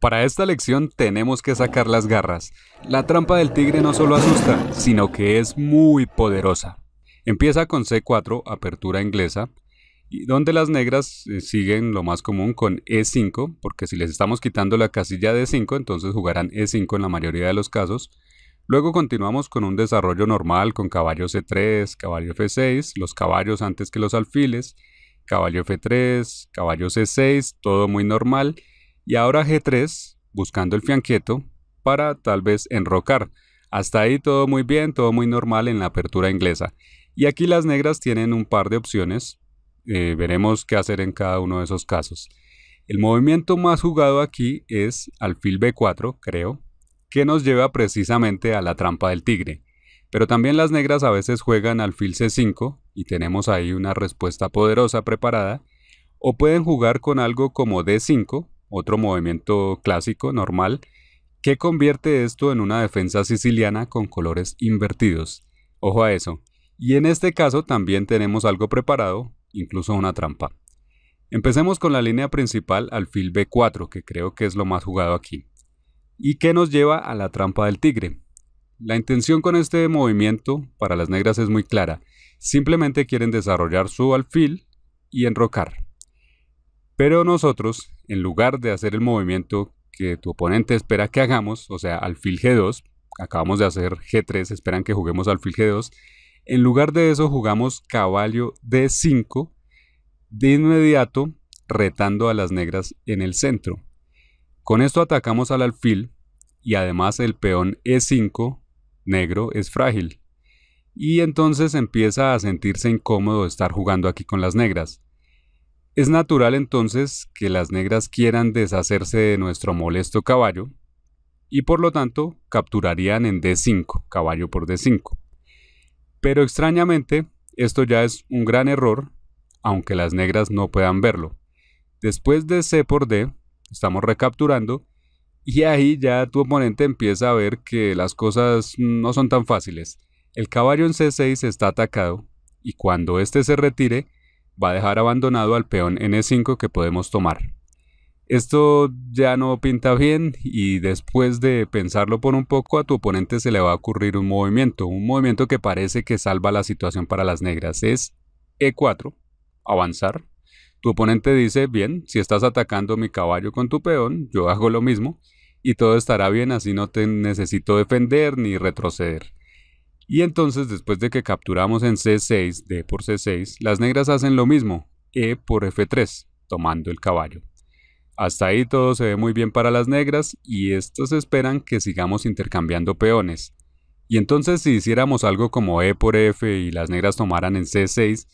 Para esta lección tenemos que sacar las garras. La trampa del tigre no solo asusta, sino que es muy poderosa. Empieza con C4, apertura inglesa, y donde las negras eh, siguen lo más común con E5, porque si les estamos quitando la casilla de 5, entonces jugarán E5 en la mayoría de los casos. Luego continuamos con un desarrollo normal con caballo C3, caballo F6, los caballos antes que los alfiles, caballo F3, caballo C6, todo muy normal y ahora G3 buscando el fianqueto, para tal vez enrocar. Hasta ahí todo muy bien, todo muy normal en la apertura inglesa. Y aquí las negras tienen un par de opciones. Eh, veremos qué hacer en cada uno de esos casos. El movimiento más jugado aquí es alfil B4, creo, que nos lleva precisamente a la trampa del tigre. Pero también las negras a veces juegan alfil C5 y tenemos ahí una respuesta poderosa preparada. O pueden jugar con algo como D5, otro movimiento clásico normal, que convierte esto en una defensa siciliana con colores invertidos. Ojo a eso. Y en este caso también tenemos algo preparado, incluso una trampa. Empecemos con la línea principal alfil B4, que creo que es lo más jugado aquí, y que nos lleva a la trampa del tigre. La intención con este movimiento para las negras es muy clara, simplemente quieren desarrollar su alfil y enrocar. Pero nosotros, en lugar de hacer el movimiento que tu oponente espera que hagamos, o sea, alfil G2, acabamos de hacer G3, esperan que juguemos alfil G2, en lugar de eso jugamos caballo D5 de inmediato retando a las negras en el centro. Con esto atacamos al alfil y además el peón E5 negro es frágil. Y entonces empieza a sentirse incómodo estar jugando aquí con las negras. Es natural entonces que las negras quieran deshacerse de nuestro molesto caballo y por lo tanto capturarían en D5, caballo por D5. Pero extrañamente, esto ya es un gran error, aunque las negras no puedan verlo. Después de C por D, estamos recapturando, y ahí ya tu oponente empieza a ver que las cosas no son tan fáciles. El caballo en C6 está atacado, y cuando éste se retire, va a dejar abandonado al peón en E5 que podemos tomar. Esto ya no pinta bien y después de pensarlo por un poco a tu oponente se le va a ocurrir un movimiento, un movimiento que parece que salva la situación para las negras. Es E4, avanzar. Tu oponente dice, bien, si estás atacando mi caballo con tu peón, yo hago lo mismo y todo estará bien, así no te necesito defender ni retroceder. Y entonces después de que capturamos en C6, D por C6, las negras hacen lo mismo, E por F3, tomando el caballo. Hasta ahí todo se ve muy bien para las negras y estos esperan que sigamos intercambiando peones. Y entonces si hiciéramos algo como E por F y las negras tomaran en C6,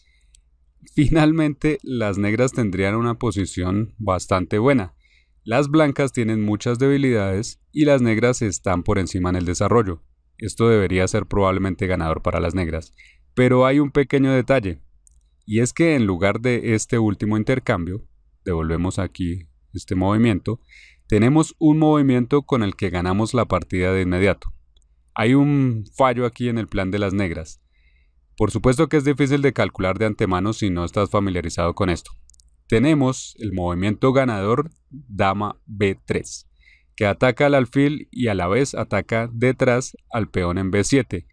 finalmente las negras tendrían una posición bastante buena. Las blancas tienen muchas debilidades y las negras están por encima en el desarrollo. Esto debería ser probablemente ganador para las negras, pero hay un pequeño detalle, y es que en lugar de este último intercambio, devolvemos aquí este movimiento, tenemos un movimiento con el que ganamos la partida de inmediato. Hay un fallo aquí en el plan de las negras. Por supuesto que es difícil de calcular de antemano si no estás familiarizado con esto. Tenemos el movimiento ganador dama B3 que ataca al alfil y a la vez ataca detrás al peón en b7.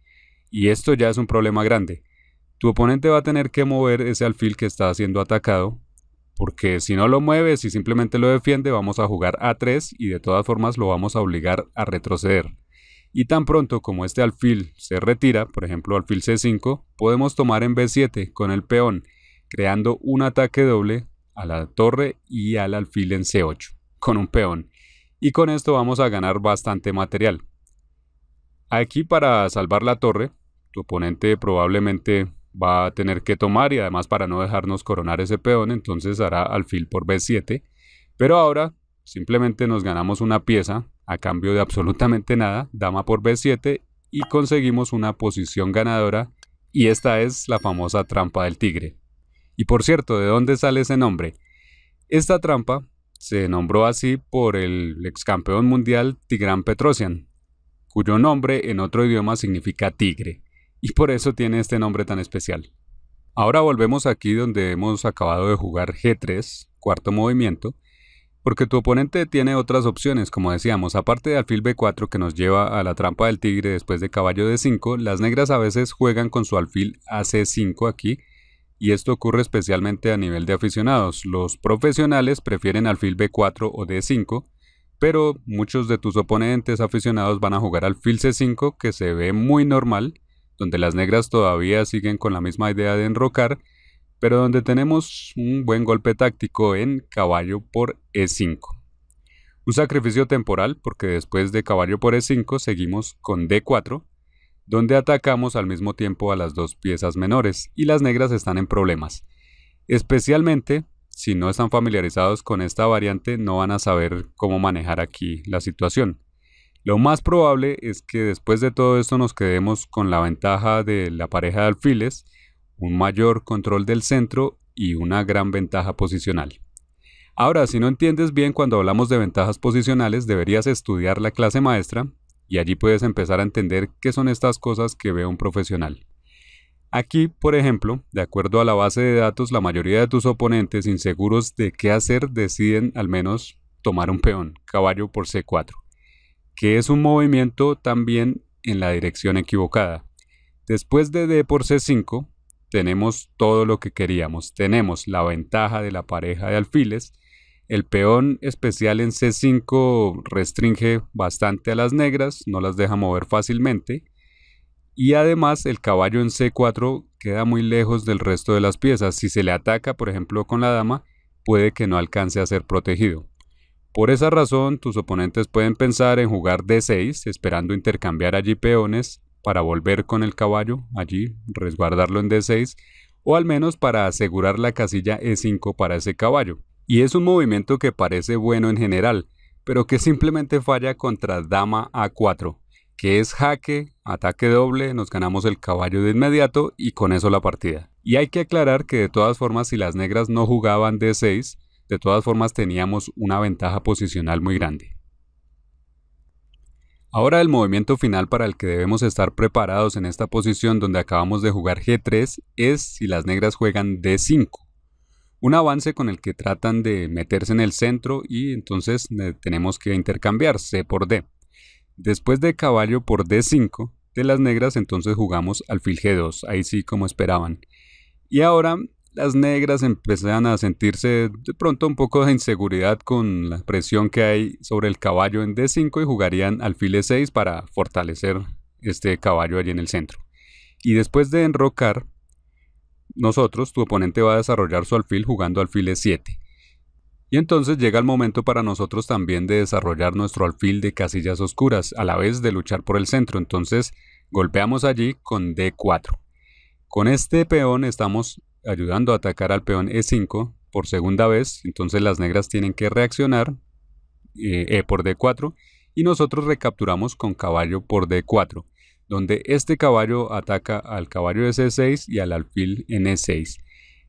Y esto ya es un problema grande. Tu oponente va a tener que mover ese alfil que está siendo atacado, porque si no lo mueves y simplemente lo defiende, vamos a jugar a3 y de todas formas lo vamos a obligar a retroceder. Y tan pronto como este alfil se retira, por ejemplo alfil c5, podemos tomar en b7 con el peón, creando un ataque doble a la torre y al alfil en c8, con un peón y con esto vamos a ganar bastante material. Aquí para salvar la torre, tu oponente probablemente va a tener que tomar y además para no dejarnos coronar ese peón, entonces hará alfil por b7. Pero ahora simplemente nos ganamos una pieza a cambio de absolutamente nada, dama por b7 y conseguimos una posición ganadora y esta es la famosa trampa del tigre. Y por cierto, ¿de dónde sale ese nombre? Esta trampa se nombró así por el ex campeón mundial Tigran Petrosian, cuyo nombre en otro idioma significa tigre, y por eso tiene este nombre tan especial. Ahora volvemos aquí donde hemos acabado de jugar G3, cuarto movimiento, porque tu oponente tiene otras opciones, como decíamos, aparte de alfil B4 que nos lleva a la trampa del tigre después de caballo D5, las negras a veces juegan con su alfil AC5 aquí, y esto ocurre especialmente a nivel de aficionados. Los profesionales prefieren alfil B4 o D5, pero muchos de tus oponentes aficionados van a jugar alfil C5 que se ve muy normal, donde las negras todavía siguen con la misma idea de enrocar, pero donde tenemos un buen golpe táctico en caballo por E5. Un sacrificio temporal porque después de caballo por E5 seguimos con D4, donde atacamos al mismo tiempo a las dos piezas menores y las negras están en problemas. Especialmente, si no están familiarizados con esta variante, no van a saber cómo manejar aquí la situación. Lo más probable es que después de todo esto nos quedemos con la ventaja de la pareja de alfiles, un mayor control del centro y una gran ventaja posicional. Ahora, si no entiendes bien cuando hablamos de ventajas posicionales, deberías estudiar la clase maestra y allí puedes empezar a entender qué son estas cosas que ve un profesional. Aquí, por ejemplo, de acuerdo a la base de datos, la mayoría de tus oponentes inseguros de qué hacer deciden al menos tomar un peón, caballo por C4, que es un movimiento también en la dirección equivocada. Después de D por C5, tenemos todo lo que queríamos. Tenemos la ventaja de la pareja de alfiles el peón especial en C5 restringe bastante a las negras, no las deja mover fácilmente. Y además el caballo en C4 queda muy lejos del resto de las piezas. Si se le ataca, por ejemplo, con la dama, puede que no alcance a ser protegido. Por esa razón, tus oponentes pueden pensar en jugar D6, esperando intercambiar allí peones para volver con el caballo allí, resguardarlo en D6, o al menos para asegurar la casilla E5 para ese caballo. Y es un movimiento que parece bueno en general, pero que simplemente falla contra dama a4, que es jaque, ataque doble, nos ganamos el caballo de inmediato y con eso la partida. Y hay que aclarar que de todas formas si las negras no jugaban d6, de todas formas teníamos una ventaja posicional muy grande. Ahora el movimiento final para el que debemos estar preparados en esta posición donde acabamos de jugar g3 es si las negras juegan d5, un avance con el que tratan de meterse en el centro y entonces tenemos que intercambiar C por D. Después de caballo por D5, de las negras entonces jugamos alfil G2, ahí sí como esperaban. Y ahora las negras empezaban a sentirse de pronto un poco de inseguridad con la presión que hay sobre el caballo en D5 y jugarían alfil E6 para fortalecer este caballo allí en el centro. Y después de enrocar, nosotros, tu oponente va a desarrollar su alfil jugando alfil E7. Y entonces llega el momento para nosotros también de desarrollar nuestro alfil de casillas oscuras, a la vez de luchar por el centro. Entonces golpeamos allí con D4. Con este peón estamos ayudando a atacar al peón E5 por segunda vez, entonces las negras tienen que reaccionar eh, E por D4 y nosotros recapturamos con caballo por D4 donde este caballo ataca al caballo de C6 y al alfil en E6.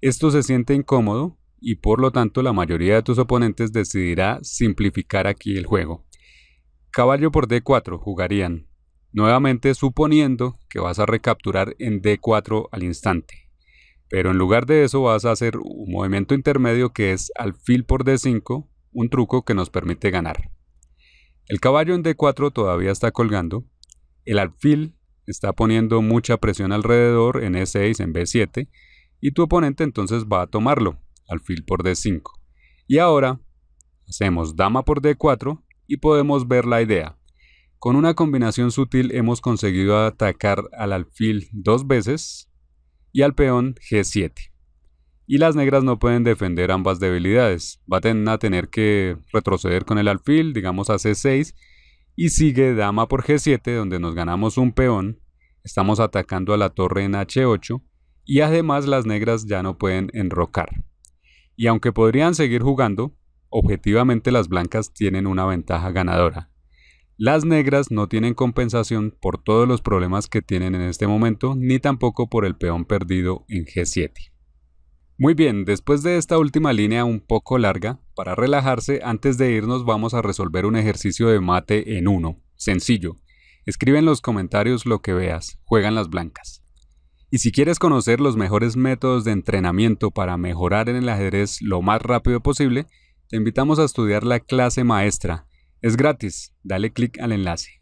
Esto se siente incómodo y por lo tanto la mayoría de tus oponentes decidirá simplificar aquí el juego. Caballo por D4 jugarían, nuevamente suponiendo que vas a recapturar en D4 al instante. Pero en lugar de eso vas a hacer un movimiento intermedio que es alfil por D5, un truco que nos permite ganar. El caballo en D4 todavía está colgando, el alfil está poniendo mucha presión alrededor en E6, en B7, y tu oponente entonces va a tomarlo, alfil por D5. Y ahora hacemos dama por D4 y podemos ver la idea. Con una combinación sutil hemos conseguido atacar al alfil dos veces y al peón G7. Y las negras no pueden defender ambas debilidades. Van a tener que retroceder con el alfil, digamos a C6, y sigue dama por g7 donde nos ganamos un peón, estamos atacando a la torre en h8 y además las negras ya no pueden enrocar. Y aunque podrían seguir jugando, objetivamente las blancas tienen una ventaja ganadora. Las negras no tienen compensación por todos los problemas que tienen en este momento, ni tampoco por el peón perdido en G7. Muy bien, después de esta última línea un poco larga, para relajarse, antes de irnos vamos a resolver un ejercicio de mate en uno. Sencillo. Escribe en los comentarios lo que veas, juegan las blancas. Y si quieres conocer los mejores métodos de entrenamiento para mejorar en el ajedrez lo más rápido posible, te invitamos a estudiar la clase maestra. Es gratis, dale clic al enlace.